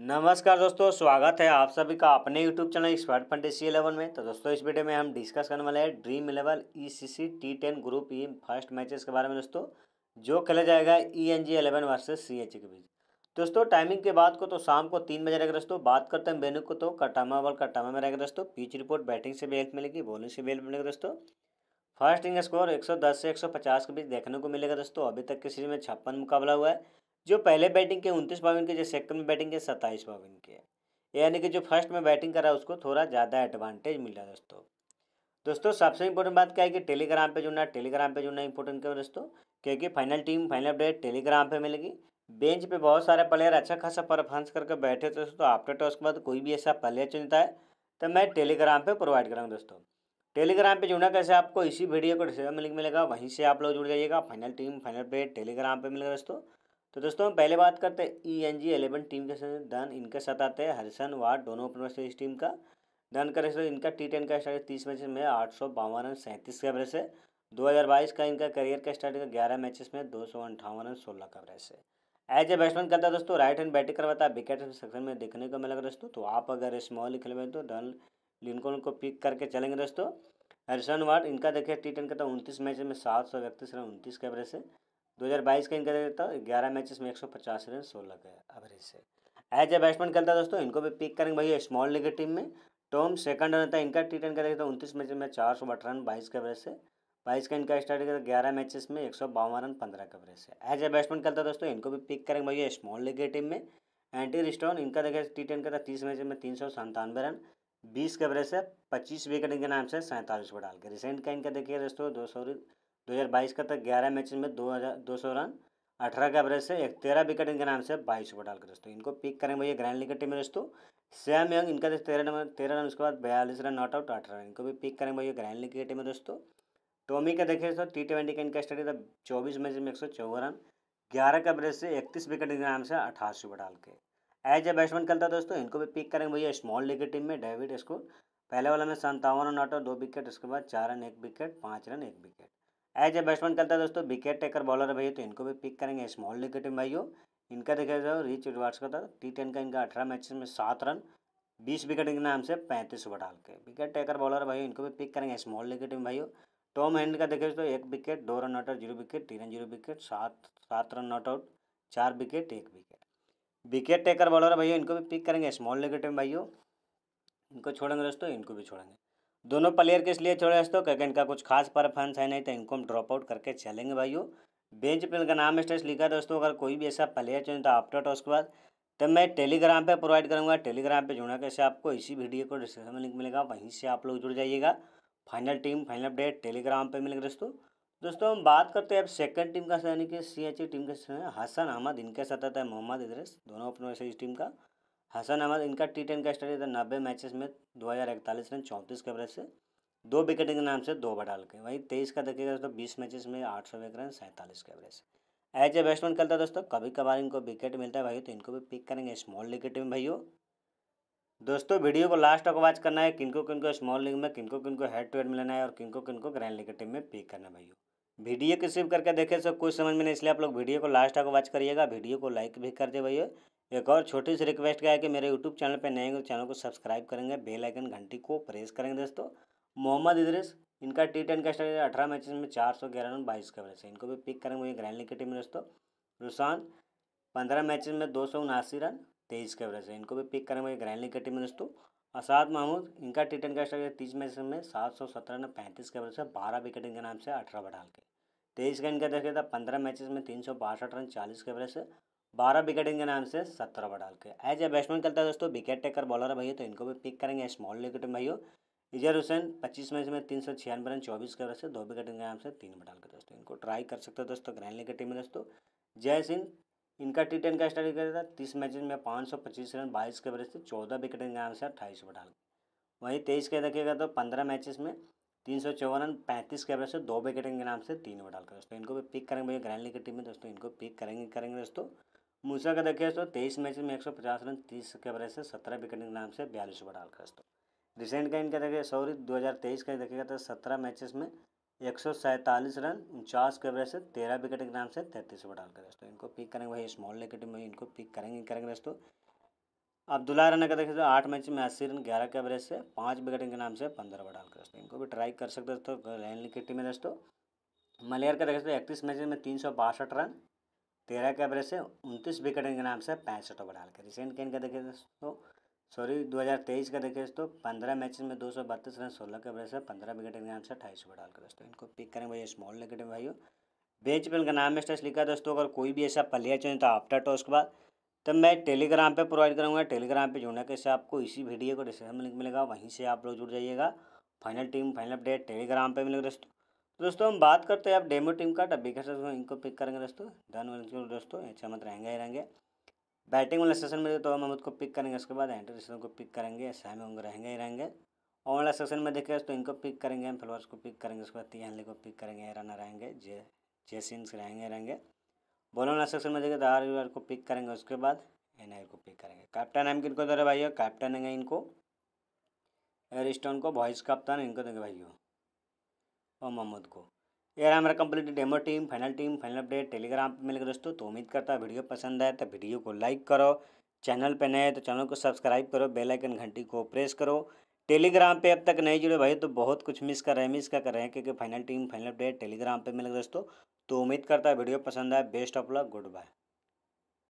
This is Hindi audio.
नमस्कार दोस्तों स्वागत है आप सभी का अपने YouTube channel smart fund C eleven में तो दोस्तों इस वीडियो में हम डिस्कस करने वाले हैं dream eleven E C C T ten group E first matches के बारे में दोस्तों जो खेला जाएगा E N G eleven versus C H के बीच दोस्तों टाइमिंग के बाद को तो शाम को तीन बजे रहेगा दोस्तों बात करते हैं बेनू को तो कटामा बॉल कटामा में रहेगा दोस्तों पिच रिपोर्ट बैटिंग से भी हेल्प मिलेगी बॉलिंग से भी हेल्प मिलेगी दोस्तों फर्स्ट इनिंग स्कोर दस से पचास के बीच देखने को मिलेगा दोस्तों अभी तक के सीरीज में छप्पन मुकाबला हुआ है जो पहले बैटिंग के उनतीस पावर के जो सेकंड में बैटिंग के सत्ताईस पावर के है यानी कि जो फर्स्ट में बैटिंग करा उसको थोड़ा ज़्यादा एडवांटेज मिला दोस्तों दोस्तों सबसे इम्पोर्टेंट बात क्या है कि टेलीग्राम पे जुड़ना टेलीग्राम पे जुड़ना इंपॉर्टेंट क्यों दोस्तों क्योंकि final team final update Telegram पर मिलेगी बेंच पे बहुत सारे प्लेयर अच्छा खासा परफॉर्मेंस करके बैठे दोस्तों आफ्टर टॉस के बाद कोई भी ऐसा प्लेयर चुनता है तो मैं टेलीग्राम पर प्रोवाइड कराऊँ दोस्तों टेलीग्राम पे जुड़ना कैसे आपको इसी वीडियो को डिस्क्रिप्शन में लिंक मिलेगा वहीं से आप लोग जुड़ जाइएगा फाइनल टीम फाइनल पे टेलीग्राम पर मिलेगा दोस्तों तो दोस्तों हम पहले बात करते हैं E N G eleven team के साथ धन इनके साथ आते हैं हरिसन वार्ड दोनों ओपनर से इस टीम का धन का रेस्ट इनका टी टेन का स्टार्ट तीस मैचेस में आठ सौ बावन रन सैंतीस का एवरेज है दो हज़ार बाईस का इनका करियर का स्टार्ट ग्यारह मैचेस में दो सौ अंठावन रन सोलह का एवरेज है एज ए बैट्समैन करता है दोस्तों राइट हैंड बैटिंग करवाता है विकेट सेक्शन में देखने को मिलेगा दोस्तों तो आप अगर स्मॉल खेल तो धन लिंकन को पिक करके चलेंगे दोस्तों हरिसन वार्ड इनका देखिए टी टेन का था तो उनतीस मैच में सात सौ इकतीस रन उनतीस का एवरेज है 2022 का इनका देखता ग्यारह मैचेस में 150 रन 16 का एवरेज से एज ए बैट्समैन खेलता है दोस्तों इनको भी पिक करेंगे भैया स्मॉल लीग टीम में टॉम सेकंड रन था इनका टी टेन का देखता उनतीस मैच में चार सौ बट रन बाईस के एवरेज से बाईस का इनका स्टार्ट करता ग्यारह मैचेस में एक सौ बावन रन पंद्रह के एवरेज से एज ए बैट्समैन खेलता है दोस्तों इनको भी पिक करेंगे भैया स्मॉल लीग की टीम में एंटी रिस्टोन इनका देखे टी टेन का था तीस मैच में तीन सौ संतानवे रन बीस के एवरेज से पच्चीस विकेट इनके नाम से सैंतालीस पर डाल के रिसेंट का इनका देखिए दोस्तों दो सौ 2022 का तक 11 मैच में दो हज़ार दो सौ रन अठारह के एवरेज से एक तेरह विकेट इनके नाम से बाईस ओवर डालकर दोस्तों इनको पिक करेंगे भैया ग्रैंड लीग टीम में दोस्तों सैम यंग इनका तो तेरह नंबर तेरह रन उसके बाद बयालीस रन नॉट आउट अठारह रन इनको भी पिक करेंगे भैया ग्रैंड लीग की टीम में दोस्तों टोमी का देखिए दोस्तों टी ट्वेंटी का इनका स्टडी था चौबीस मैच में एक सौ चौवन रन ग्यारह के एवरेज से इकतीस विकेट इनके नाम से अठासी ओवर डाल के एज ए बैट्समैन खेलता दोस्तों इनको भी पिक करेंगे भैया स्मॉल लीग की टीम में डेविड स्कूल पहले वाला में संतावन रन आउट और दो विकेट उसके बाद चार रन एक विकेट पाँच रन एक विकेट एज ए बैट्समैन करता है दोस्तों विकेट टेकर बॉलर है भैया तो इनको भी पिक करेंगे स्मॉल निकेट में भाइयों इनका देखा जाए रिच एडवर्ड्स का था टी टेन का इनका अठारह मैचेस में सात रन बीस विकेट इनके नाम से पैंतीस ओवर डाल के विकेट टेकर बॉलर भाई इनको भी पिक करेंगे स्मॉल निकेट में भाइयों टॉम हैंड का देखे तो एक विकेट दो run not out zero wicket तीन रन जीरो विकेट सात सात रन नॉट आउट चार विकेट एक विकेट विकेट टेकर बॉलर भैया इनको भी पिक करेंगे स्मॉल विकेट में भाइयों इनको छोड़ेंगे दोस्तों इनको भी छोड़ेंगे दोनों प्लेयर किस लिए छोड़े दोस्तों क्योंकि इनका कुछ खास परफॉर्मेंस है नहीं तो इनको हम ड्रॉप आउट करके चलेंगे भाइयों बेंच पर इनका नाम स्टेस लिखा दोस्तों अगर कोई भी ऐसा प्लेयर चुने तो आफ्टर टॉस के बाद तो मैं टेलीग्राम पे प्रोवाइड करूँगा टेलीग्राम पे जुड़ा कैसे आपको इसी वीडियो को डिस्क्रिप्शन में लिंक मिलेगा वहीं से आप लोग जुड़ जाइएगा final team final update Telegram पे मिलेगा दोस्तों दोस्तों हम बात करते हैं अब सेकंड टीम का यानी कि सी टीम e के हसन अहमद इनके साथ आता है मोहम्मद इदरस दोनों अपनों से इस टीम का हसन अहमद इनका टी टेन का स्टडी था नब्बे मैचेस में दो हज़ार इकतालीस रन चौंतीस के एवरेज से दो विकेट के नाम से दो बढ़ा के वहीं तेईस का देखिएगा दोस्तों बीस मैचेस में आठ सौ एक रन सैंतालीस के एवरेज से एज ए बैट्समैन करता है दोस्तों कभी कभार इनको विकेट मिलता है भाई तो इनको भी पिक करेंगे स्मॉल विकेट में भाइयों दोस्तों वीडियो को लास्ट तक वॉच करना है किनको किनको स्मॉल लीग में किनको किनको हेड टू हेड मिलना है और किनको किनको ग्रैंड लीग टीम में पिक करना है भाइयों वीडियो को सेव करके देखे सब कुछ समझ में नहीं इसलिए आप लोग वीडियो को लास्ट तक वॉच करिएगा वीडियो को लाइक भी कर दे भैया एक और छोटी सी रिक्वेस्ट का है कि मेरे यूट्यूब चैनल पर नए चैनल को सब्सक्राइब करेंगे बेल आइकन घंटी को प्रेस करेंगे दोस्तों मोहम्मद इदरीस इनका टी टेन का स्टार्ट अठारह मैचेस में चार सौ ग्यारह रन बाईस कवरेज है इनको भी पिक करेंगे वही ग्रैंड लीग की टीम में दोस्तों रुसान पंद्रह मैचेस में दो सौ उनासी रन तेईस कवरेज है इनको भी पिक करेंगे वही ग्रैंड लीग की टीम में दोस्तों असाद महमूद इनका टी का स्ट्रगल तीस मैच में सात सौ सत्रह ने पैंतीस के से बारह विकेट इनके नाम से अठारह बढ़ा के तेईस का इनका देखा था पंद्रह मैचेस में तीन सौ बासठ रन चालीस के ओवर से बारह विकेट इनके नाम से सत्रह बढ़ा के एज ए बैट्समैन करता है दोस्तों विकेट टेकर बॉलर है भैया तो इनको भी पिक करेंगे स्मॉल विकेट में भैया इजर हुसैन पच्चीस मैच में तीन सौ छियानवे रन चौबीस के ओवर से दो विकेट इनके नाम से तीन बढ़ा के दोस्तों इनको ट्राई कर सकते हो दोस्तों ग्रैंड लीग की टीम में दोस्तों जय सिंह इनका टी टेन का स्टडी करेगा तीस मैच में पाँच सौ पच्चीस रन बाईस के एवरेज से चौदह विकेट नाम से अट्ठाईस पर वहीं तेईस का देखिएगा तो पंद्रह मैचेस में तीन सौ चौवन रन पैंतीस के एवरेज से दो विकेट के नाम से तीन ओवर डालकर दोस्तों इनको भी पिक करेंगे भैया ग्रैंड लीग की टीम में दोस्तों इनको पिक करेंगे करेंगे दोस्तों मूसा का देखिए दोस्तों तेईस मैच में एक सौ पचास रन तीस के एवरेज से सत्रह विकेट के नाम से बयालीस ओवर डालकर दोस्तों रिसेंट का इनका देखिए सॉरी दो हज़ार तेईस का देखिएगा तो सत्रह मैचेस में एक सौ सैंतालीस रन उनचास के एवरेज से तेरह विकेट के नाम से तैंतीस ओवर डालकर दोस्तों इनको पिक करेंगे वही स्मॉल लेकेट में इनको पिक करेंगे करेंगे दोस्तों अब्दुल्ला रन का देखें तो आठ मैच में अस्सी रन ग्यारह के एवरेज से पाँच विकेट के नाम से पंद्रह ओवर डालकर दोस्तों इनको भी ट्राई कर सकते दोस्तों की टीम में दोस्तों मलेयर का देखें तो इकतीस मैच में तीन सौ बासठ रन तेरह के एवरेज से उनतीस विकेट के नाम से पैंसठ ओवर डालकर रिसेंट के इनका देखें दोस्तों तो सॉरी 2023 का देखें दोस्तों पंद्रह मैचेस में दो सौ बत्तीस रन सोलह के एवरेज से पंद्रह विकेट के नाम से अठाईस ओवर डालकर दोस्तों इनको पिक करें भैया स्मॉल विकेट में भाइयों बेंच पर इनका नाम स्टेस लिखा है दोस्तों अगर कोई भी ऐसा प्लेयर चाहिए तो आफ्टर टॉस के बाद तब तो मैं टेलीग्राम पे प्रोवाइड करूँगा टेलीग्राम पे जुड़ने के से आपको इसी वीडियो को डिस्क्रिप्शन में लिंक मिलेगा वहीं से आप लोग जुड़ जाइएगा final team final update Telegram पर मिलेगा दोस्तों तो दोस्तों हम बात करते हैं आप डेमो टीम का तब विकेट इनको पिक करेंगे दोस्तों धन दोस्तों अच्छा मत रहेंगे ही रहेंगे बैटिंग वाला सेशन में तो महमूद को पिक करेंगे उसके बाद एंटर सेशन को पिक करेंगे साहब उनको रहेंगे ही रहेंगे और वाला सेक्शन में देखेंगे तो इनको पिक करेंगे हम फ्लोअर्स को पिक करेंगे उसके बाद हल्ले को पिक करेंगे रनर रहेंगे जे जे सिंग्स रहेंगे रहेंगे बॉलर वाला सेक्शन में देखें तो आर यूर को पिक करेंगे उसके बाद एन आई को पिक करेंगे कैप्टन एम किनको दे रहे भाइयों कैप्टन है इनको स्टोन को वॉइस कप्तान इनको देंगे भाइयों और मोहम्मद को ये रहा हमारा complete demo team final team final update Telegram पे मिलेगा दोस्तों तो उम्मीद करता है वीडियो पसंद आए तो वीडियो को लाइक करो चैनल पे नए तो चैनल को सब्सक्राइब करो बेल आइकन घंटी को प्रेस करो टेलीग्राम पे अब तक नहीं जुड़े भाई तो बहुत कुछ मिस कर रहे हैं मिस क्या कर रहे हैं क्योंकि final team final update Telegram पर मिलेगा दोस्तों तो उम्मीद करता है वीडियो पसंद आए best of luck good bye